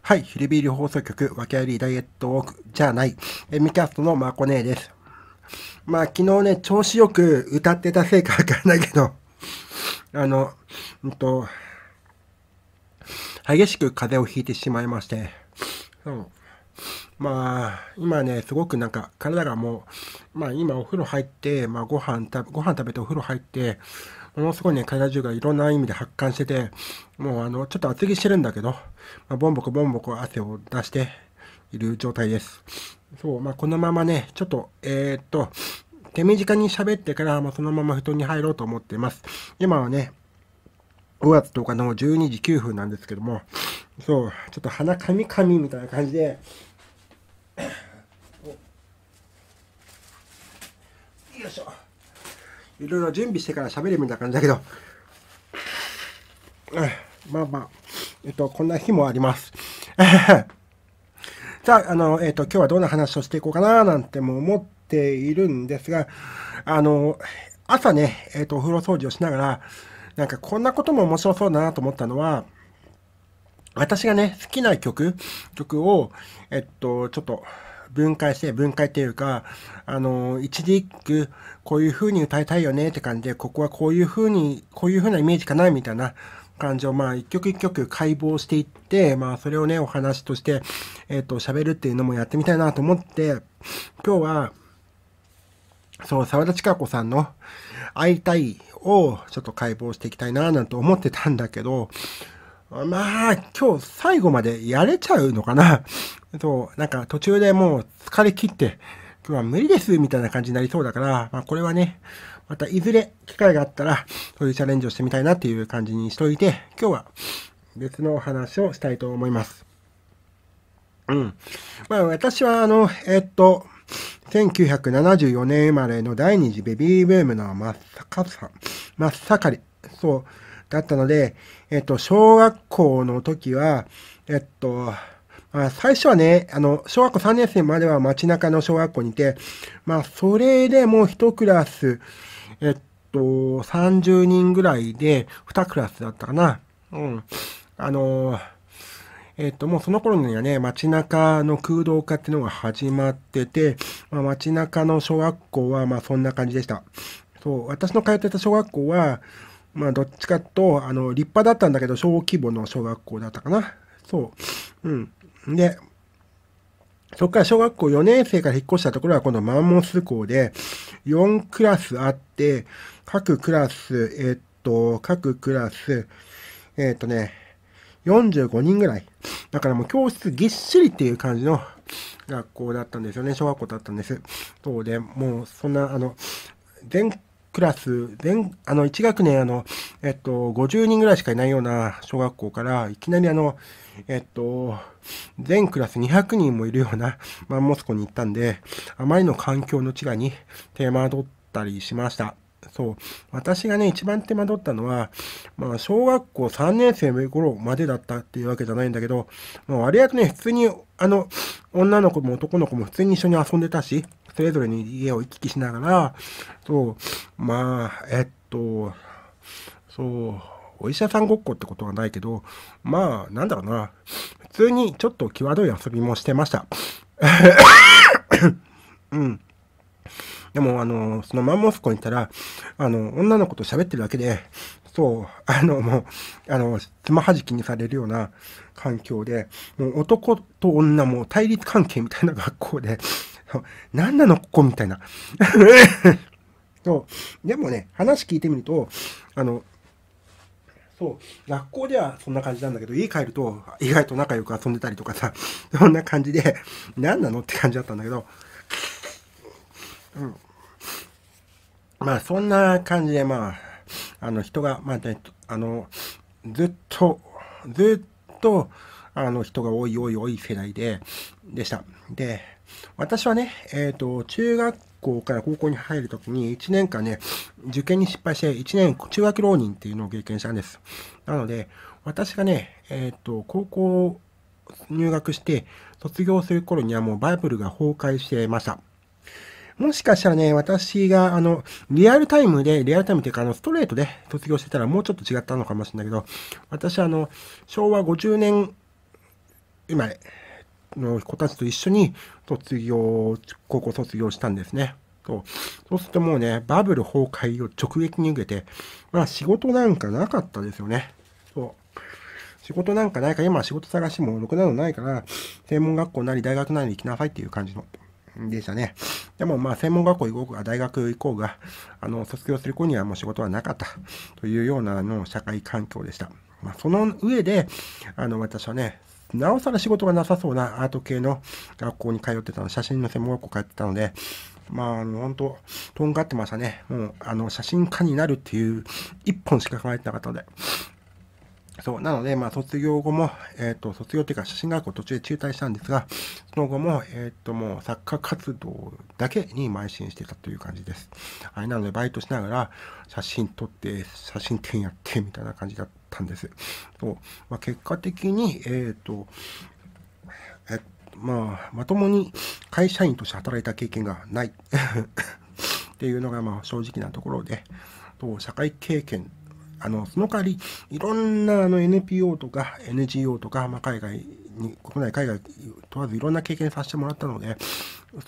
はい、ヒルビール放送局、訳ありダイエットウォークじゃない、えミキャストのマコネーです。まあ、昨日ね、調子よく歌ってたせいかわからないけど、あの、うんと、激しく風邪をひいてしまいまして、うん、まあ、今ね、すごくなんか、体がもう、まあ今お風呂入って、まあご飯ご飯食べてお風呂入って、ものすごいね、体中がいろんな意味で発汗してて、もうあの、ちょっと厚着してるんだけど、まあ、ボンボコボンボコ汗を出している状態です。そう、まあ、このままね、ちょっと、えー、っと、手短に喋ってから、まあ、そのまま布団に入ろうと思っています。今はね、5月10日の12時9分なんですけども、そう、ちょっと鼻かみかみみたいな感じで、よいしょ。いろいろ準備してから喋るみたいな感じだけど、まあまあ、えっと、こんな日もあります。じ ゃあ、あの、えっと、今日はどんな話をしていこうかな、なんても思っているんですが、あの、朝ね、えっと、お風呂掃除をしながら、なんかこんなことも面白そうだなと思ったのは、私がね、好きな曲、曲を、えっと、ちょっと、分解して、分解っていうか、あの、一時一句、こういう風に歌いたいよねって感じで、ここはこういう風に、こういう風なイメージかな、みたいな感じを、まあ、一曲一曲解剖していって、まあ、それをね、お話として、えっ、ー、と、喋るっていうのもやってみたいなと思って、今日は、そう、沢田千佳子さんの、会いたいをちょっと解剖していきたいな、なんて思ってたんだけど、まあ、今日最後までやれちゃうのかな。そう、なんか途中でもう疲れ切って、今日は無理ですみたいな感じになりそうだから、まあこれはね、またいずれ機会があったら、そういうチャレンジをしてみたいなっていう感じにしといて、今日は別のお話をしたいと思います。うん。まあ私はあの、えー、っと、1974年生まれの第二次ベビーブームの真っ逆さ、真っ盛り。そう。だったので、えっと、小学校の時は、えっと、まあ、最初はね、あの、小学校3年生までは街中の小学校にいて、まあ、それでもう1クラス、えっと、30人ぐらいで、2クラスだったかな。うん。あのえっと、もうその頃にはね、街中の空洞化っていうのが始まってて、まあ、街中の小学校は、まあそんな感じでした。そう、私の通ってた小学校は、まあ、どっちかと、あの、立派だったんだけど、小規模の小学校だったかな。そう。うん。で、そっから小学校4年生から引っ越したところは、今度マンモス校で、4クラスあって、各クラス、えっと、各クラス、えっとね、45人ぐらい。だからもう教室ぎっしりっていう感じの学校だったんですよね。小学校だったんです。そうで、もうそんな、あの、全クラス、全、あの、1学年、あの、えっと、50人ぐらいしかいないような小学校から、いきなりあの、えっと、全クラス200人もいるようなマンモス校に行ったんで、あまりの環境の違いに手間取ったりしました。そう。私がね、一番手間取ったのは、まあ、小学校3年生の頃までだったっていうわけじゃないんだけど、もう割合とね、普通に、あの、女の子も男の子も普通に一緒に遊んでたし、それぞれに家を行き来しながら、そう、まあ、えっと、そう、お医者さんごっこってことはないけど、まあ、なんだろうな、普通にちょっと際どい遊びもしてました。うん。でも、あの、そのマンモスコにいたら、あの、女の子と喋ってるだけで、そう、あの、もう、あの、つまはじきにされるような環境で、もう男と女も対立関係みたいな学校で、何なのここみたいな。そう。でもね、話聞いてみると、あの、そう、学校ではそんな感じなんだけど、家帰ると意外と仲良く遊んでたりとかさ、そんな感じで、何なのって感じだったんだけど、うん。まあ、そんな感じで、まあ、あの、人が、まあ、ね、あの、ずっと、ずっと、あの、人が多い多い多い世代で、でした。で、私はね、えっ、ー、と、中学校から高校に入るときに1年間ね、受験に失敗して1年中学浪人っていうのを経験したんです。なので、私がね、えっ、ー、と、高校入学して卒業する頃にはもうバイブルが崩壊してました。もしかしたらね、私が、あの、リアルタイムで、リアルタイムっていうか、あの、ストレートで卒業してたらもうちょっと違ったのかもしれないけど、私はあの、昭和50年生まれ、の子たちと一緒に卒業、高校卒業したんですね。そうそうするともうね、バブル崩壊を直撃に受けて、まあ仕事なんかなかったですよね。そう仕事なんかないから、今仕事探しもろくなのないから、専門学校なり大学なり行きなさいっていう感じの、でしたね。でもまあ専門学校行こうが、大学行こうが、あの、卒業する子にはもう仕事はなかったというようなの社会環境でした。まあ、その上で、あの、私はね、なおさら仕事がなさそうなアート系の学校に通ってたの、写真の専門学校通ってたので、まあ、あの、本当とんがってましたね。もう、あの、写真家になるっていう一本しか考えてなかったので。そう。なので、まあ、卒業後も、えっ、ー、と、卒業っていうか、写真学校途中で中退したんですが、その後も、えっ、ー、と、もう、作家活動だけに邁進してたという感じです。はい。なので、バイトしながら、写真撮って、写真展やって、みたいな感じだったんです。そう。まあ、結果的に、えっ、ー、と、えっ、まあ、まともに会社員として働いた経験がない っていうのが、まあ、正直なところで、と社会経験あの、その代わり、いろんなあの NPO とか NGO とか、まあ、海外に、国内、海外問わずいろんな経験させてもらったので、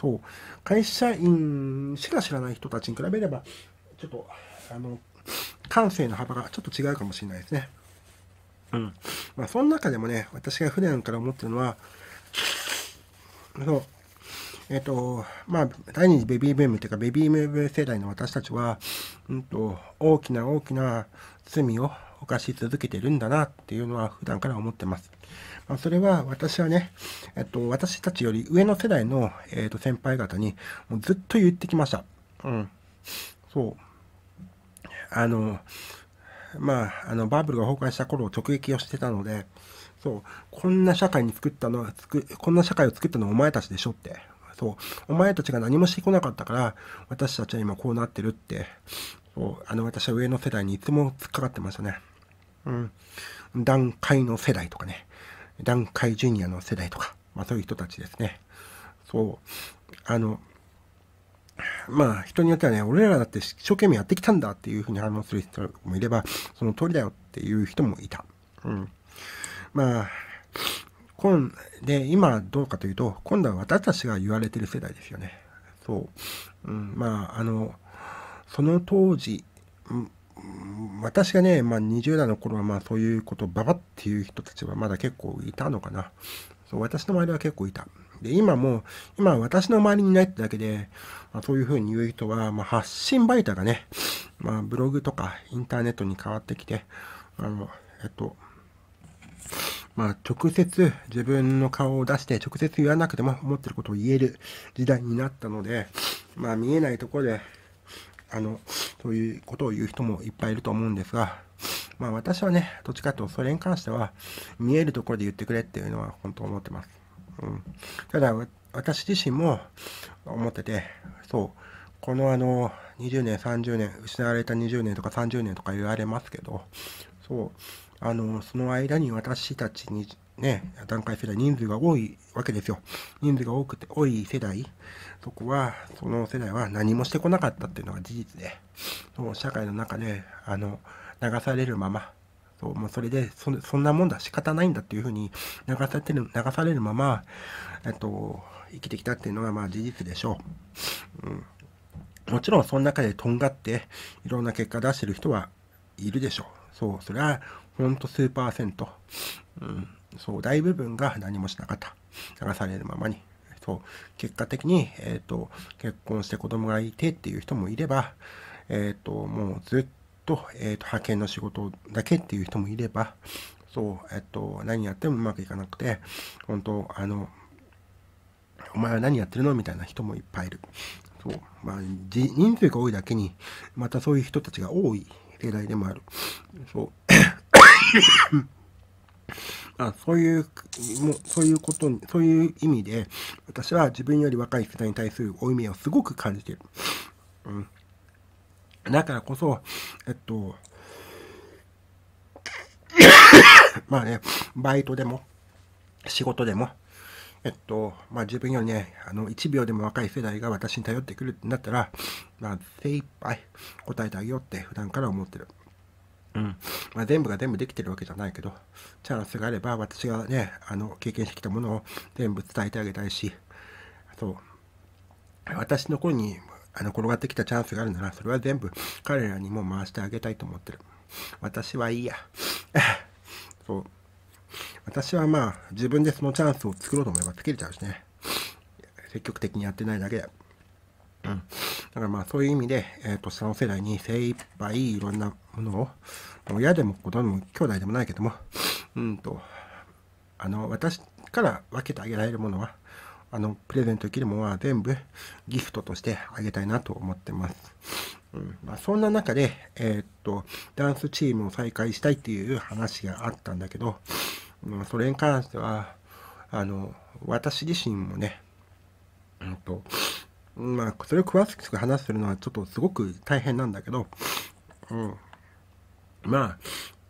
そう、会社員しか知らない人たちに比べれば、ちょっと、あの、感性の幅がちょっと違うかもしれないですね。うん。まあ、その中でもね、私が普段から思ってるのは、そう、えっ、と、まあ、第二次ベビーブームっていうか、ベビーブーム世代の私たちは、うんと、大きな大きな罪を犯し続けてるんだなっていうのは普段から思ってます。まあ、それは私はね、えっと、私たちより上の世代の、えっと、先輩方にもうずっと言ってきました。うん。そう。あの、まあ、あの、バブルが崩壊した頃を直撃をしてたので、そう、こんな社会に作ったの、くこんな社会を作ったのはお前たちでしょって。そう、お前たちが何もしてこなかったから、私たちは今こうなってるって、そうあの私は上の世代にいつも突っかかってましたね。うん。段階の世代とかね。段階ジュニアの世代とか。まあそういう人たちですね。そう。あの、まあ人によってはね、俺らだって一生懸命やってきたんだっていうふうに反応する人もいれば、その通りだよっていう人もいた。うん。まあ、今、で、今どうかというと、今度は私たちが言われてる世代ですよね。そう。うん、まあ、あの、その当時、私がね、まあ、20代の頃はまあそういうことばばっていう人たちはまだ結構いたのかな。そう私の周りは結構いた。で、今も、今私の周りにいないってだけで、まあ、そういうふうに言う人は、まあ、発信媒体がね、まあ、ブログとかインターネットに変わってきて、あの、えっと、まあ、直接自分の顔を出して直接言わなくても思ってることを言える時代になったので、まあ、見えないところであの、そういうことを言う人もいっぱいいると思うんですが、まあ私はね、どっちかというとそれに関しては、見えるところで言ってくれっていうのは本当思ってます。うん。ただ、私自身も思ってて、そう、このあの、20年、30年、失われた20年とか30年とか言われますけど、そう、あの、その間に私たちにね、団塊世代、人数が多いわけですよ。人数が多くて、多い世代、そこは、その世代は何もしてこなかったっていうのが事実で、そう社会の中で、あの、流されるまま、そうもうそれでそ、そんなもんだ、仕方ないんだっていうふうに流されてる、流されるまま、えっと、生きてきたっていうのが、まあ事実でしょう。うん。もちろん、その中でとんがって、いろんな結果出してる人はいるでしょう。そう、それは、ほんと数パーセント。うん。そう大部分が何もしなかった流されるままにそう結果的に、えーと、結婚して子供がいてっていう人もいれば、えーと、もうずっと,、えーと、派遣の仕事だけっていう人もいればそう、えー、と何やってもうまくいかなくて本当あのお前は何やってるのみたいな人もいっぱいいる。そうまあ、人数が多いだけにまたそういう人たちが多い世代でもある。そうあそういうもそういうことそういう意味で私は自分より若い世代に対する負い目をすごく感じてる、うん、だからこそえっとまあねバイトでも仕事でもえっと、まあ、自分よりね、あの、1秒でも若い世代が私に頼ってくるってなったら、まあ、精一杯答えてあげようって普段から思ってる。うん。まあ、全部が全部できてるわけじゃないけど、チャンスがあれば私がね、あの、経験してきたものを全部伝えてあげたいし、そう。私の頃に、あの、転がってきたチャンスがあるなら、それは全部彼らにも回してあげたいと思ってる。私はいいや。そう。私はまあ、自分でそのチャンスを作ろうと思えば作れちゃうしね。積極的にやってないだけだ。うん。だからまあそういう意味で、えっ、ー、と、下の世代に精一杯いろんなものを、親でも子供も兄弟でもないけども、うんと、あの、私から分けてあげられるものは、あの、プレゼントできるものは全部ギフトとしてあげたいなと思ってます。うんまあ、そんな中で、えー、っと、ダンスチームを再開したいっていう話があったんだけど、うん、それに関しては、あの、私自身もね、うんと、まあ、それを詳しく話するのはちょっとすごく大変なんだけど、うん。まあ、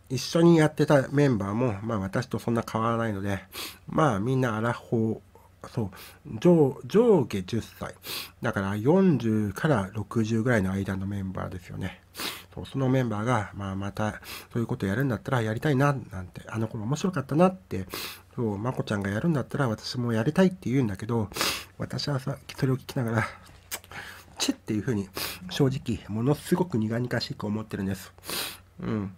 一緒にやってたメンバーも、まあ私とそんな変わらないので、まあみんなアラフォー、そう、上、上下10歳。だから40から60ぐらいの間のメンバーですよね。そうそのメンバーが、まあまたそういうことやるんだったらやりたいな、なんて、あの頃面白かったなってそうまこちゃんがやるんだったら私もやりたいって言うんだけど私はさそれを聞きながらチッっていうふうに正直ものすごく苦々しく思ってるんですうん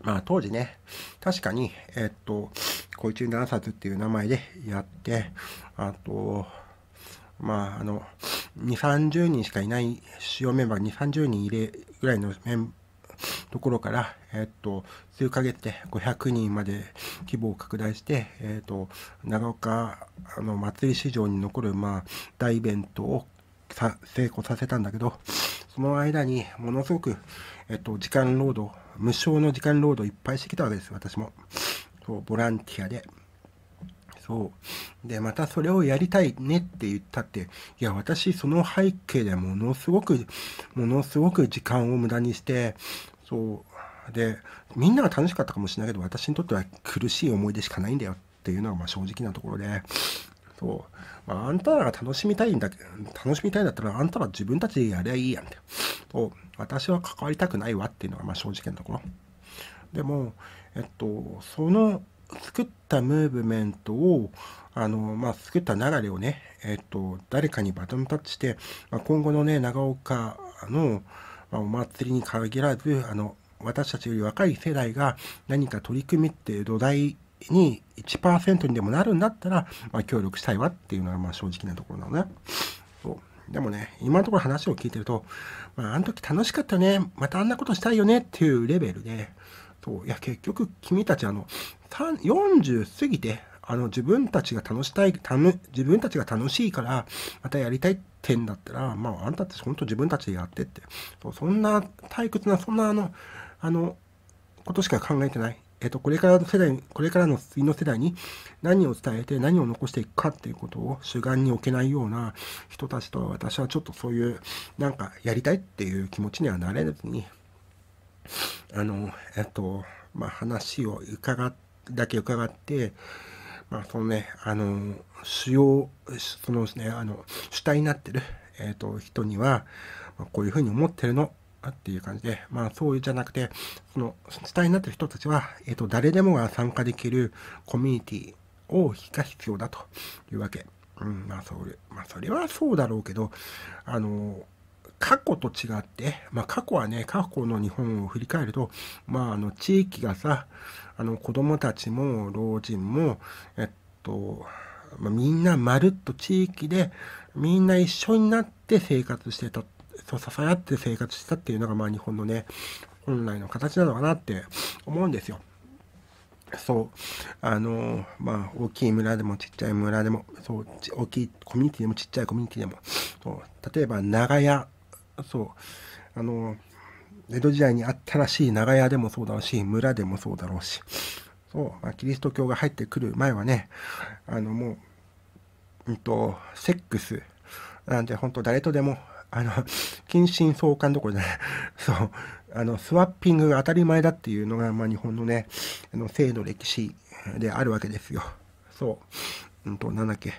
まあ当時ね確かにえー、っと「小一ダンサーズ」っていう名前でやってあとまああの2 3 0人しかいない主要メンバー2 3 0人入れぐらいのメンバーところから、えっと、数ヶ月で500人まで規模を拡大して、えっと、長岡あの祭り市場に残る、まあ、大イベントを成功させたんだけど、その間にものすごく、えっと、時間労働、無償の時間労働いっぱいしてきたわけです、私も。そうボランティアで。そう。で、またそれをやりたいねって言ったって、いや、私その背景でものすごく、ものすごく時間を無駄にして、そう。で、みんなが楽しかったかもしれないけど、私にとっては苦しい思い出しかないんだよっていうのがまあ正直なところで、そう。まあ、あんたらが楽しみたいんだ、楽しみたいんだったら、あんたら自分たちでやりゃいいやんって。そう。私は関わりたくないわっていうのがまあ正直なところ。でも、えっと、その作ったムーブメントを、あの、まあ、作った流れをね、えっと、誰かにバトンタッチして、まあ、今後のね、長岡の、まあ、お祭りに限らず、あの、私たちより若い世代が何か取り組みっていう土台に1%にでもなるんだったら、まあ、協力したいわっていうのがまあ正直なところなのね。そうでもね、今のところ話を聞いてると、まあ、あの時楽しかったね、またあんなことしたいよねっていうレベルで、そういや結局君たちあの40過ぎて、あの、自分たちが楽したい、たの自分たちが楽しいから、またやりたいってんだったら、まあ、あんたたち本当自分たちでやってって。そうそんな退屈な、そんなあの、あの、ことしか考えてない。えっと、これからの世代これからの次の世代に何を伝えて何を残していくかっていうことを主眼に置けないような人たちと私はちょっとそういう、なんかやりたいっていう気持ちにはなれずに、あの、えっと、まあ、話を伺って、だけ伺って、まあ、そのね、あの、主要、そのですね、あの、主体になってる、えっ、ー、と、人には、まあ、こういうふうに思ってるの、っていう感じで、まあ、そういうじゃなくて、その、主体になってる人たちは、えっ、ー、と、誰でもが参加できるコミュニティをが必要だというわけ。うん、まあ、それ、まあ、それはそうだろうけど、あの、過去と違って、まあ、過去はね過去の日本を振り返ると、まあ、あの地域がさあの子供たちも老人も、えっとまあ、みんなまるっと地域でみんな一緒になって生活してたそう支え合って生活したっていうのが、まあ、日本のね本来の形なのかなって思うんですよ。そうあのまあ大きい村でもちっちゃい村でもそう大きいコミュニティでもちっちゃいコミュニティでもそう例えば長屋そうあの江戸時代にあったらしい長屋でもそうだろうし村でもそうだろうしそう、まあ、キリスト教が入ってくる前はねあのもう、うんと、セックスなんて本当誰とでもあの近親相関どころじゃないそうあのスワッピングが当たり前だっていうのが、まあ、日本のねあの性の歴史であるわけですよ。そう、うんと、なんだっけ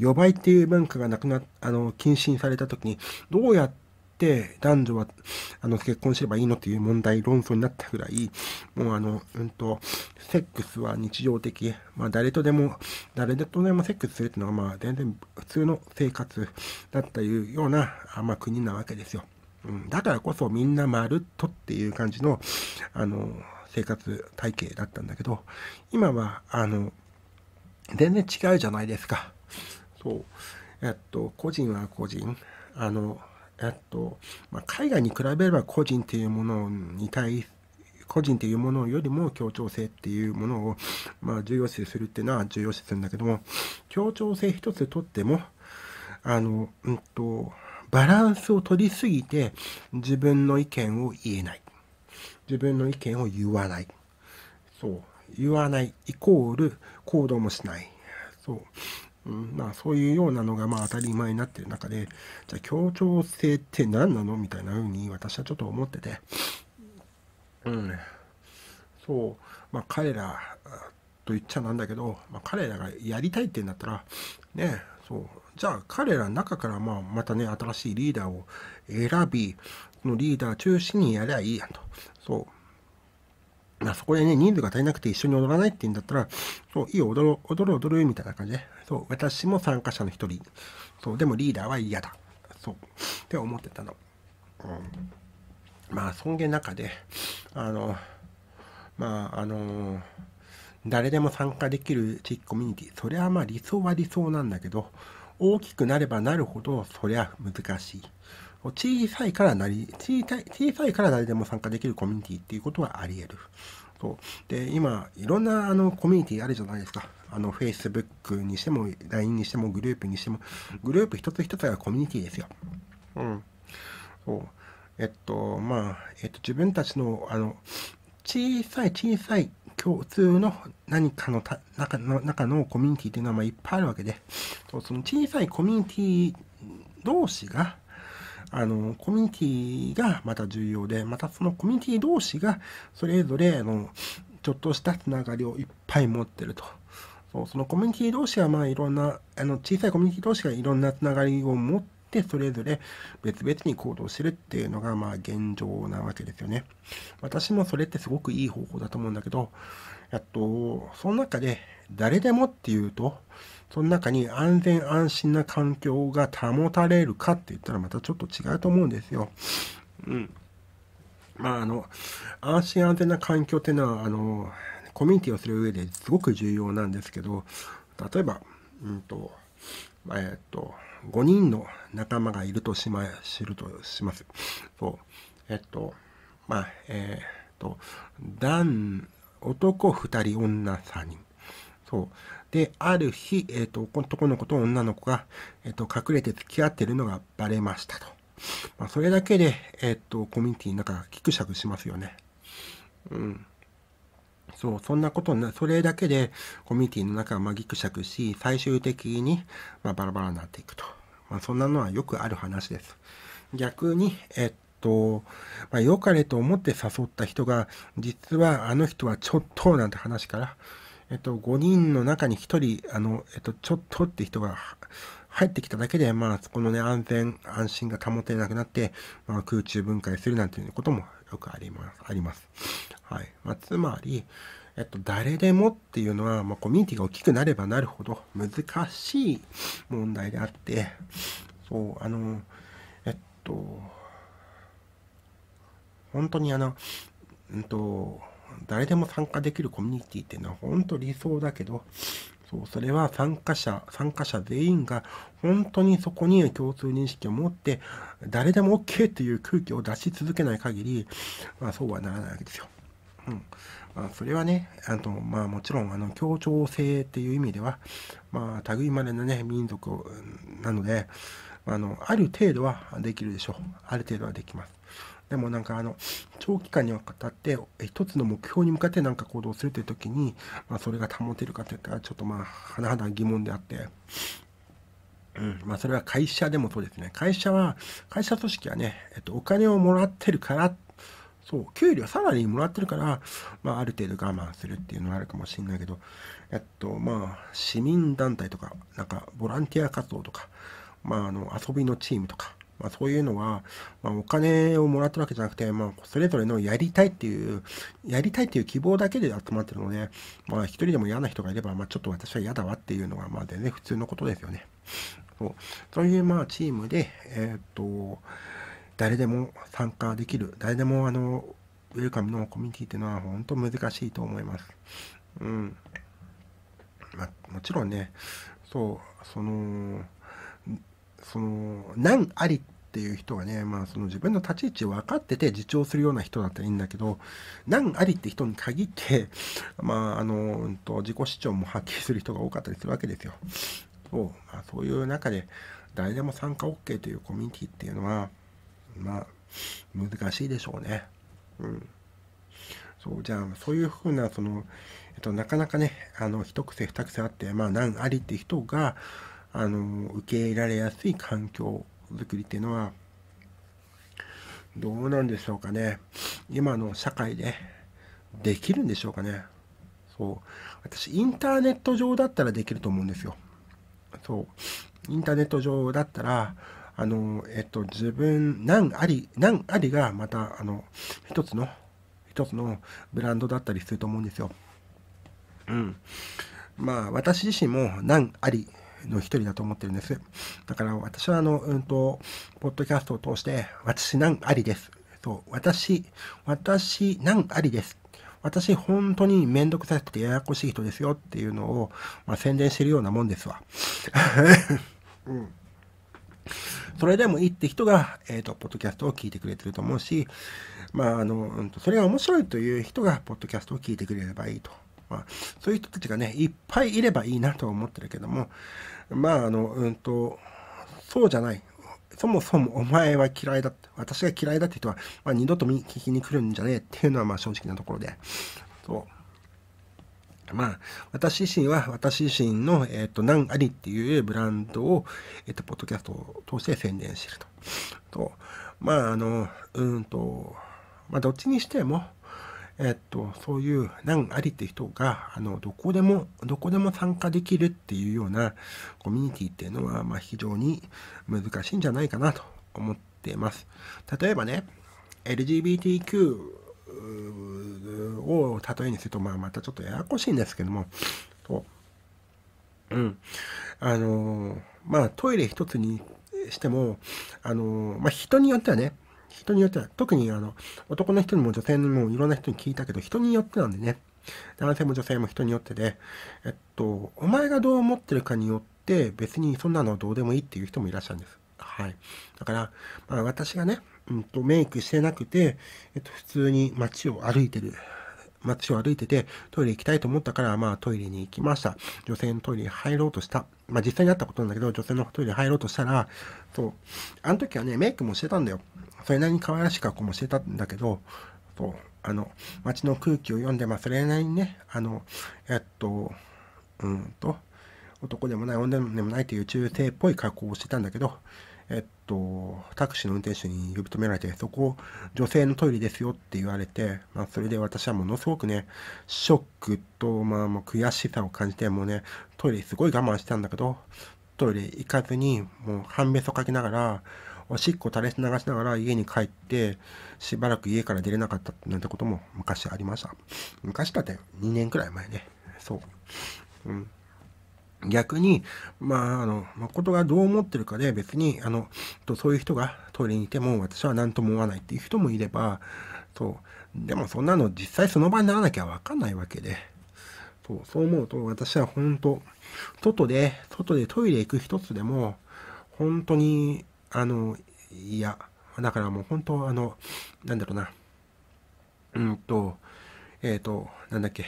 余梅っていう文化がなくなあの禁止された時にどうやって、男女は、あの、結婚すればいいのていう問題、論争になったぐらい、もうあの、うんと、セックスは日常的、まあ、誰とでも、誰とでもセックスするっていうのは、まあ、全然普通の生活だったいうような、まあ、国なわけですよ。うん、だからこそみんなまるっとっていう感じの、あの、生活体系だったんだけど、今は、あの、全然違うじゃないですか。そう。えっと、個人は個人、あの、っと、まあ、海外に比べれば個人っていうものに対個人っていうものよりも協調性っていうものを、まあ、重要視するっていうのは重要視するんだけども協調性一つとってもあの、うんと、バランスを取りすぎて自分の意見を言えない。自分の意見を言わない。そう。言わないイコール行動もしない。そう。うんまあ、そういうようなのがまあ当たり前になってる中でじゃあ協調性って何なのみたいな風に私はちょっと思ってて、うん、そう、まあ、彼らと言っちゃなんだけど、まあ、彼らがやりたいってなったらねそうじゃあ彼らの中からまあまたね新しいリーダーを選びそのリーダー中心にやればいいやとそうまあ、そこでね、人数が足りなくて一緒に踊らないって言うんだったら、そう、いいよ、踊ろう、踊ろう、踊る、みたいな感じで、そう私も参加者の一人そうでもリーダーは嫌だそうって思ってたの、うん、まあ尊厳の中であのまああのー、誰でも参加できる地域コミュニティそれはまあ理想は理想なんだけど大きくなればなるほどそりゃ難しい小さいからなり小さい小さいから誰でも参加できるコミュニティっていうことはあり得るそうで今いろんなあのコミュニティあるじゃないですかあの Facebook にしても LINE にしてもグループにしてもグループ一つ一つがコミュニティですよ。うん。そうえっとまあ、えっと、自分たちのあの小さい小さい共通の何かのた中の中のコミュニティというのはまあいっぱいあるわけでそうその小さいコミュニティ同士があのコミュニティがまた重要でまたそのコミュニティ同士がそれぞれあのちょっとしたつながりをいっぱい持ってると。そうそのコミュニティ同士はまあいろんなあの小さいコミュニティ同士がいろんなつながりを持ってそれぞれ別々に行動してるっていうのがまあ現状なわけですよね。私もそれってすごくいい方法だと思うんだけど、えっと、その中で誰でもっていうと、その中に安全安心な環境が保たれるかって言ったらまたちょっと違うと思うんですよ。うん。まああの、安心安全な環境っていうのは、あの、コミュニティをする上ですごく重要なんですけど例えば、うんとえっと5人の仲間がいるとしま知るとします。そうえっとまあえー、っと男2人女3人。そうである日、えー、っと男の子と女の子が、えっと隠れて付き合っているのがバレましたと。まあ、それだけで、えっとコミュニティの中キクシャクしますよね。うんそう、そんなことな、それだけでコミュニティの中がまくしゃくし、最終的にまバラバラになっていくと。まあ、そんなのはよくある話です。逆に、えっと、まあ、良かれと思って誘った人が、実はあの人はちょっとなんて話から、えっと、5人の中に1人、あの、えっと、ちょっとって人が入ってきただけで、まあ、そこのね、安全、安心が保てなくなって、まあ、空中分解するなんていうこともよくあります。あります。はい。まあ、つまり、えっと、誰でもっていうのは、まあ、コミュニティが大きくなればなるほど難しい問題であって、そう、あの、えっと、本当にあの、うんと、誰でも参加できるコミュニティっていうのは本当理想だけど、そうそれは参加者、参加者全員が本当にそこに共通認識を持って、誰でも OK っていう空気を出し続けない限り、まあ、そうはならないわけですよ。うんまあ、それはね、あとまあ、もちろんあの協調性っていう意味では、まあ、類まれな、ね、民族なのであの、ある程度はできるでしょう。ある程度はできます。でもなんかあの長期間にわたって一つの目標に向かってなんか行動するという時に、まあ、それが保てるかといったらちょっとまあ甚だ疑問であって。うんまあ、それは会社でもそうですね。会社は、会社組織はね、えっと、お金をもらってるから、そう、給料、サラリーもらってるから、まあ、ある程度我慢するっていうのはあるかもしれないけど、えっと、まあ、市民団体とか、なんか、ボランティア活動とか、まあ、あの、遊びのチームとか、まあ、そういうのは、まあ、お金をもらってるわけじゃなくて、まあ、それぞれのやりたいっていう、やりたいっていう希望だけで集まってるので、まあ、一人でも嫌な人がいれば、まあ、ちょっと私は嫌だわっていうのが、まあ、全然普通のことですよね。そうそういう、まあ、チームで、えー、っと、誰でも参加できる、誰でも、あの、ウェルカムのコミュニティっていうのは、本当難しいと思います。うん。まあ、もちろんね、そう、その、その難ありっていう人はね、まあ、その自分の立ち位置分かってて自重するような人だったらいいんだけど難ありって人に限って、まああのうん、と自己主張もはっきりする人が多かったりするわけですよ。そうまあ、そういう中で誰でも参加 OK というコミュニティっていうのは、まあ、難しいでしょうね。うん。そう、じゃあ、そういうふうな、その、えっと、なかなかね、あの、一癖二癖あって、まあ、難ありって人が、あの受け入れられやすい環境づくりっていうのはどうなんでしょうかね今の社会でできるんでしょうかねそう私インターネット上だったらできると思うんですよそうインターネット上だったらあのえっと自分何あり何ありがまたあの一つの一つのブランドだったりすると思うんですようんまあ私自身も何ありの一人だと思ってるんです。だから私はあの、うんと、ポッドキャストを通して、私なんありです。そう、私、私なんありです。私本当にめんどくさくてややこしい人ですよっていうのを、まあ、宣伝してるようなもんですわ。うん。それでもいいって人が、えっ、ー、と、ポッドキャストを聞いてくれてると思うし、まあ、あの、それが面白いという人が、ポッドキャストを聞いてくれればいいとまあ、そういう人たちがね、いっぱいいればいいなと思ってるけども、まあ、あの、うんと、そうじゃない。そもそもお前は嫌いだって、私が嫌いだって人は、まあ、二度と聞きに来るんじゃねえっていうのは、まあ、正直なところで。そう。まあ、私自身は私自身の、えっ、ー、と、何ありっていうブランドを、えっ、ー、と、ポッドキャストを通して宣伝してると。と、まあ、あの、うんと、まあ、どっちにしても、えっと、そういう難ありって人が、あの、どこでも、どこでも参加できるっていうようなコミュニティっていうのは、まあ、非常に難しいんじゃないかなと思っています。例えばね、LGBTQ を例えにすると、まあ、またちょっとややこしいんですけども、う。うん。あの、まあ、トイレ一つにしても、あの、まあ、人によってはね、人によっては、特にあの、男の人にも女性にもいろんな人に聞いたけど、人によってなんでね、男性も女性も人によってで、えっと、お前がどう思ってるかによって、別にそんなのどうでもいいっていう人もいらっしゃるんです。はい。だから、まあ、私がね、うんと、メイクしてなくて、えっと、普通に街を歩いてる。街を歩いてて、トイレ行きたいと思ったから、まあトイレに行きました。女性のトイレに入ろうとした。まあ実際にあったことなんだけど、女性のトイレに入ろうとしたら、そう、あの時はね、メイクもしてたんだよ。それなりに可愛らしもしてたんだけど、そう、あの、街の空気を読んで、まあ、それなりにね、あの、えっと、うんと、男でもない、女でもないという中性っぽい格好をしてたんだけど、えっと、タクシーの運転手に呼び止められて、そこを女性のトイレですよって言われて、まあ、それで私はものすごくね、ショックと、まあ、もう悔しさを感じて、もうね、トイレすごい我慢してたんだけど、トイレ行かずに、もう半べそかけながら、おしっこ垂れ流しながら家に帰って、しばらく家から出れなかったなんてことも昔ありました。昔だって2年くらい前ね。そう。うん。逆に、まあ、あの、誠がどう思ってるかで別に、あの、とそういう人がトイレにいても私は何とも思わないっていう人もいれば、そう。でもそんなの実際その場にならなきゃわかんないわけで。そう、そう思うと私は本当外で、外でトイレ行く一つでも、本当にあの、いや、だからもう本当、あの、なんだろうな、うんと、えっ、ー、と、なんだっけ、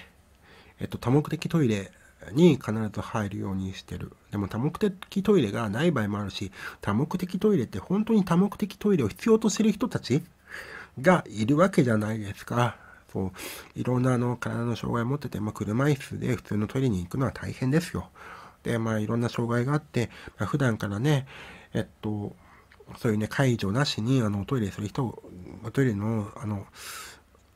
えっ、ー、と、多目的トイレに必ず入るようにしてる。でも多目的トイレがない場合もあるし、多目的トイレって本当に多目的トイレを必要としてる人たちがいるわけじゃないですか。そう、いろんなあの体の障害を持ってて、まあ、車椅子で普通のトイレに行くのは大変ですよ。で、まあいろんな障害があって、まあ、普段からね、えっと、そういうね、介助なしに、あの、トイレする人、トイレの、あの、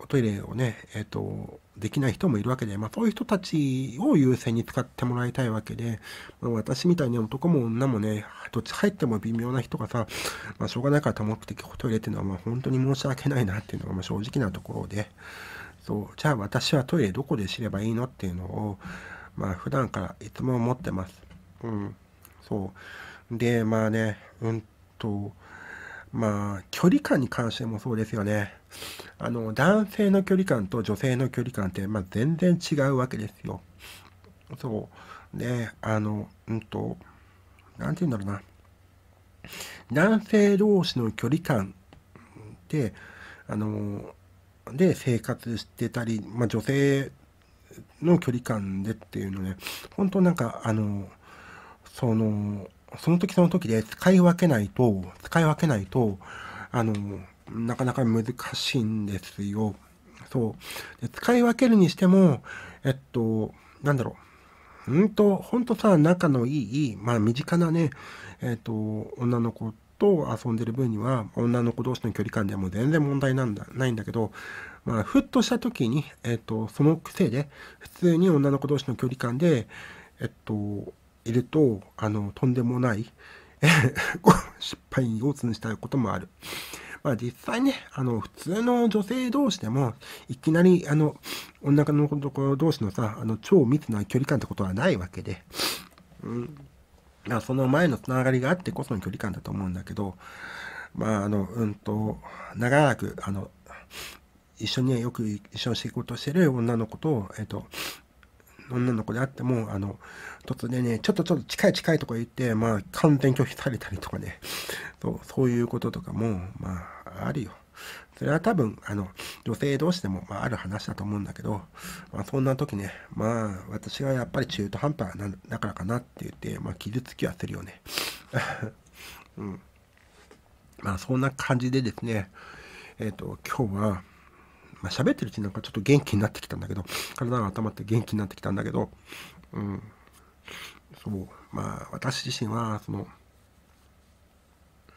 トイレをね、えっ、ー、と、できない人もいるわけで、まあ、そういう人たちを優先に使ってもらいたいわけで、まあ、私みたいに男も女もね、どっち入っても微妙な人がさ、まあ、しょうがないから多目的トイレっていうのは、まあ、本当に申し訳ないなっていうのが、まあ、正直なところで、そう、じゃあ私はトイレどこで知ればいいのっていうのを、まあ、普段からいつも思ってます。うん、そう。で、まあね、うんと、まあ、距離感に関してもそうですよね。あの、男性の距離感と女性の距離感って、まあ、全然違うわけですよ。そう。ね、あの、うんと、なんて言うんだろうな。男性同士の距離感で、あの、で生活してたり、まあ、女性の距離感でっていうのね、本当なんか、あの、その、その時その時で使い分けないと、使い分けないと、あの、なかなか難しいんですよ。そう。で使い分けるにしても、えっと、なんだろう。うんと、ほんとさ、仲のいい、まあ身近なね、えっと、女の子と遊んでる分には、女の子同士の距離感でも全然問題なんだ、ないんだけど、まあ、ふっとした時に、えっと、その癖で、普通に女の子同士の距離感で、えっと、いると、あの、とんでもない 失敗を通にしたいこともある。まあ実際ね、あの、普通の女性同士でも、いきなり、あの、女の子同士のさ、あの、超密な距離感ってことはないわけで、うん。まあ、その前のつながりがあってこその距離感だと思うんだけど、まあ、あの、うんと、長らく、あの、一緒によく一緒に仕事してる女の子と、えっ、と、女の子であっても、あの、突然ね、ちょっとちょっと近い近いとか言って、まあ、完全拒否されたりとかね、そうそういうこととかも、まあ、あるよ。それは多分、あの、女性同士でも、まあ、ある話だと思うんだけど、まあ、そんな時ね、まあ、私はやっぱり中途半端な、だからかなって言って、まあ、傷つきはするよね。うん。まあ、そんな感じでですね、えっ、ー、と、今日は、まあ喋ってるうちになんかちょっと元気になってきたんだけど、体が温まって元気になってきたんだけど、うん。そう、まあ私自身は、その、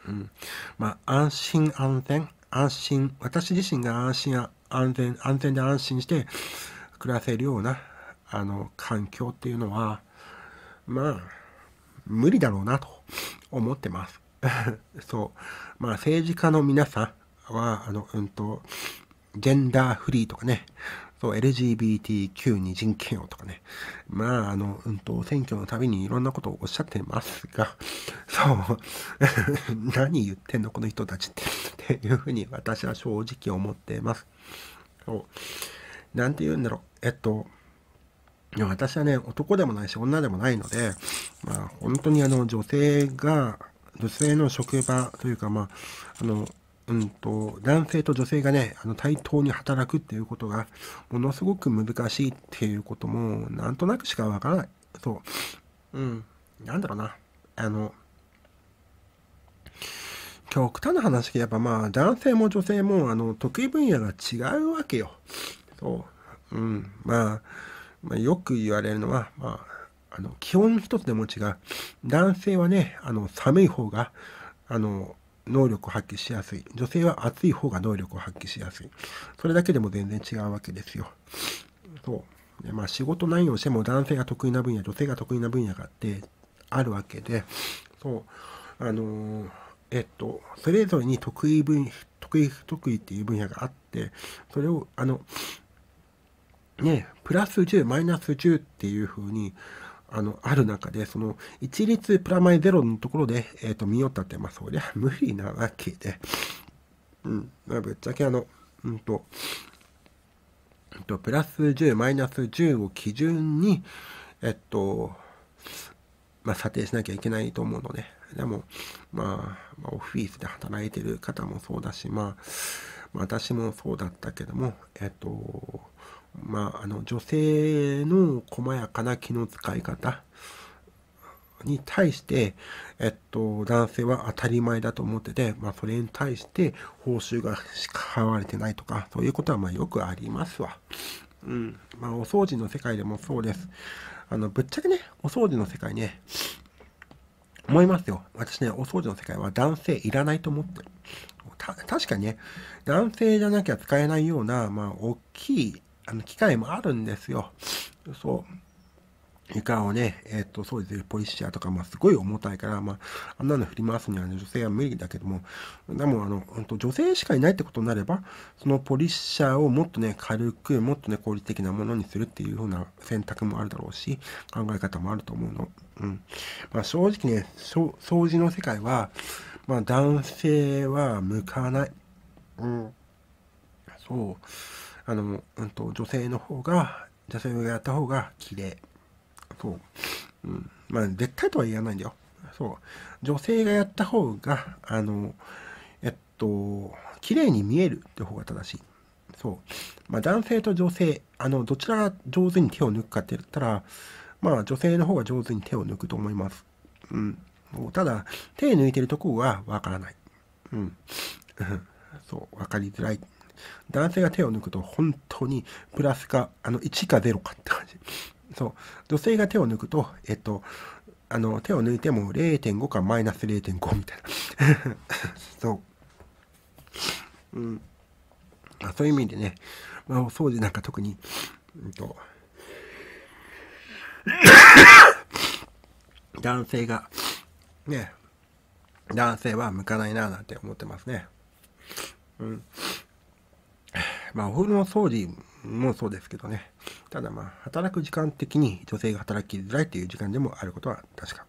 うん、まあ安心安全、安心、私自身が安心安全、安全で安心して暮らせるような、あの、環境っていうのは、まあ、無理だろうなと思ってます。そう。まあ、政治家の皆さんは、あの、うんと、ジェンダーフリーとかね、LGBTQ に人権をとかね。まあ、あの、うんと、選挙のたびにいろんなことをおっしゃってますが、そう、何言ってんのこの人たちって、っていうふうに私は正直思ってます。そう。なんて言うんだろう。えっと、私はね、男でもないし、女でもないので、まあ、本当にあの、女性が、女性の職場というか、まあ、あの、うんと、男性と女性がね、あの対等に働くっていうことが、ものすごく難しいっていうことも、なんとなくしかわからない。そう。うん。なんだろうな。あの、極端な話やっぱまあ、男性も女性も、あの、得意分野が違うわけよ。そう。うん。まあ、まあ、よく言われるのは、まあ、あの、基本一つでも違う。男性はね、あの、寒い方が、あの、能力を発揮しやすい。女性は暑い方が能力を発揮しやすい。それだけでも全然違うわけですよ。そう。でまあ仕事内容をしても男性が得意な分野、女性が得意な分野があって、あるわけで、そう。あのー、えっと、それぞれに得意分、得意不得意っていう分野があって、それを、あの、ね、プラス10、マイナス10っていう風に、あの、ある中で、その、一律プラマイゼロのところで、えっ、ー、と、身を立てます。そりゃ無理なわけで、うん、まあ、ぶっちゃけあの、うんと、えっと、プラス10、マイナス10を基準に、えっと、まあ、査定しなきゃいけないと思うので、でも、まあ、まあ、オフィスで働いてる方もそうだし、まあ、まあ、私もそうだったけども、えっと、まあ、あの女性の細やかな気の使い方に対して、えっと、男性は当たり前だと思ってて、まあ、それに対して報酬が支払われてないとか、そういうことはまあよくありますわ。うん。まあ、お掃除の世界でもそうです。あの、ぶっちゃけね、お掃除の世界ね、思いますよ。私ね、お掃除の世界は男性いらないと思ってる。た、確かにね、男性じゃなきゃ使えないような、まあ、大きいあの機械もあるんですよ。そう。床をね、えっ、ー、と、そうですね、ポリシャーとか、まあ、すごい重たいから、まあ、あんなの振り回すには、ね、女性は無理だけども、でも、あの、本当女性しかいないってことになれば、そのポリシャーをもっとね、軽く、もっとね、効率的なものにするっていう風な選択もあるだろうし、考え方もあると思うの。うん。まあ、正直ね、掃除の世界は、まあ、男性は向かない。うん。そう。あの、うんと、女性の方が、女性がやった方が綺麗。そう。うん。まあ、絶対とは言わないんだよ。そう。女性がやった方が、あの、えっと、綺麗に見えるって方が正しい。そう。まあ、男性と女性、あの、どちらが上手に手を抜くかって言ったら、まあ、女性の方が上手に手を抜くと思います。うん。ただ、手抜いてるとこはわからない。うん。そう、わかりづらい。男性が手を抜くと本当にプラスか、あの、1か0かって感じ。そう。女性が手を抜くと、えっと、あの、手を抜いても0.5かマイナス0.5みたいな。そう。うん。まあ、そういう意味でね、まあ、お掃除なんか特に、うんと、男性が、ね、男性は向かないなぁなんて思ってますね。うん。まあ、お風呂の掃除もそうですけどね。ただまあ、働く時間的に女性が働きづらいという時間でもあることは確か。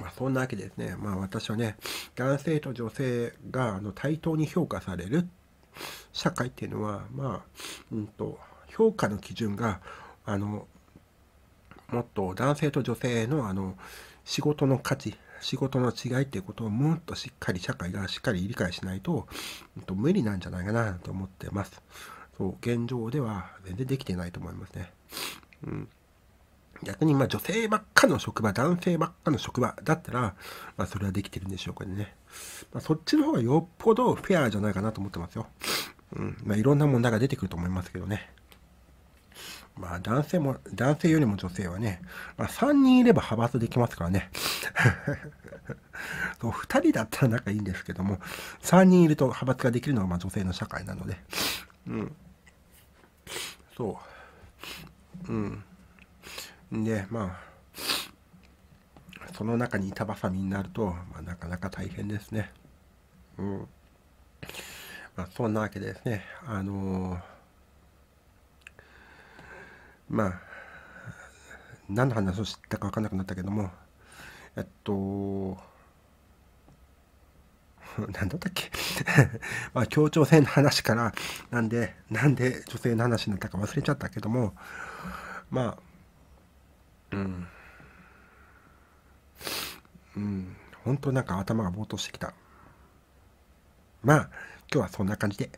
まあ、そんなわけでですね、まあ私はね、男性と女性があの対等に評価される社会っていうのは、まあ、うんと、評価の基準が、あの、もっと男性と女性のあの、仕事の価値仕事の違いっていうことをもっとしっかり社会がしっかり理解しないと、えっと、無理なんじゃないかなと思ってます。そう現状では全然できてないと思いますね。うん逆にまあ女性ばっかの職場、男性ばっかの職場だったら、まあそれはできてるんでしょうかね。まあ、そっちの方がよっぽどフェアじゃないかなと思ってますよ。うん。まあいろんな問題が出てくると思いますけどね。まあ男性も、男性よりも女性はね、まあ3人いれば派閥できますからね。そう2人だったら仲いいんですけども、3人いると派閥ができるのがまあ女性の社会なので。うん。そう。うん。で、まあ、その中に板挟みになると、まあ、なかなか大変ですね。うん。まあ、そんなわけでですね、あのーまあ何の話をしたか分かんなくなったけどもえっと 何だったっけ まあ協調性の話からなんでなんで女性の話になったか忘れちゃったけどもまあうんうん本当なんか頭がぼーっとしてきたまあ今日はそんな感じで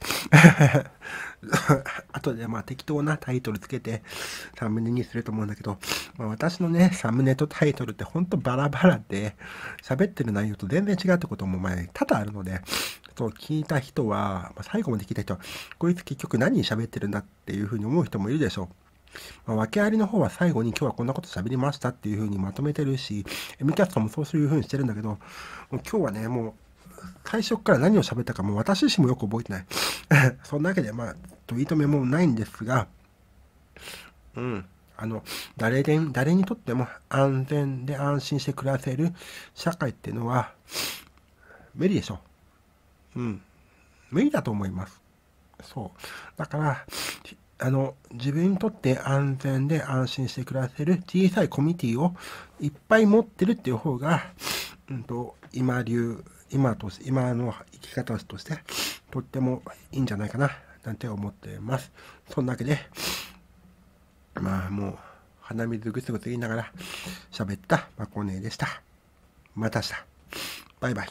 あと でまあ適当なタイトルつけてサムネにすると思うんだけど、まあ、私のね、サムネとタイトルってほんとバラバラで、喋ってる内容と全然違うってことも前多々あるので、そう聞いた人は、まあ、最後まで聞いた人は、こいつ結局何喋ってるんだっていうふうに思う人もいるでしょう。まあ、訳ありの方は最後に今日はこんなこと喋りましたっていう風にまとめてるし、M キャストもそういう風にしてるんだけど、もう今日はね、もう最初から何を喋ったかも私自身もよく覚えてない そんなわけでまあといいとめもないんですがうんあの誰で誰にとっても安全で安心して暮らせる社会っていうのは無理でしょう。うん。無理だと思います。そう。だから、あの、自分にとって安全で安心して暮らせる小さいコミュニティをいっぱい持ってるっていう方が、うんと、今流今と今の生き方としてとってもいいんじゃないかななんて思ってます。そんなわけで、まあもう鼻水ぐつぐつ言いながら喋ったまこねでした。また明日。バイバイ。